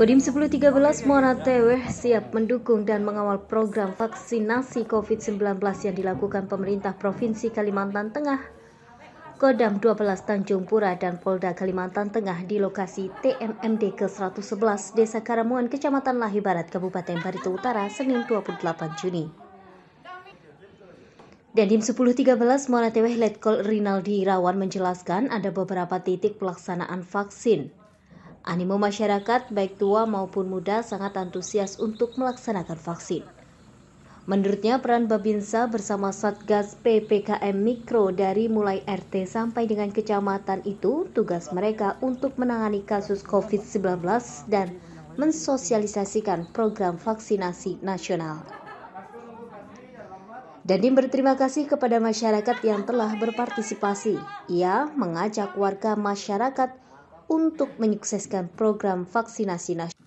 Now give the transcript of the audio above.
Kodim 1013 Muara Teweh siap mendukung dan mengawal program vaksinasi COVID-19 yang dilakukan pemerintah Provinsi Kalimantan Tengah, Kodam 12 Tanjung Pura dan Polda Kalimantan Tengah di lokasi TMMD ke-111 Desa Karamuan, Kecamatan Lahi Barat, Kabupaten Barito Utara, Senin 28 Juni. Dan tim 1013 Muara Teweh Letkol Rinaldi Rawan menjelaskan ada beberapa titik pelaksanaan vaksin Animo masyarakat baik tua maupun muda sangat antusias untuk melaksanakan vaksin. Menurutnya peran Babinsa bersama Satgas PPKM Mikro dari mulai RT sampai dengan kecamatan itu tugas mereka untuk menangani kasus COVID-19 dan mensosialisasikan program vaksinasi nasional. Dandi berterima kasih kepada masyarakat yang telah berpartisipasi. Ia mengajak warga masyarakat untuk menyukseskan program vaksinasi nasional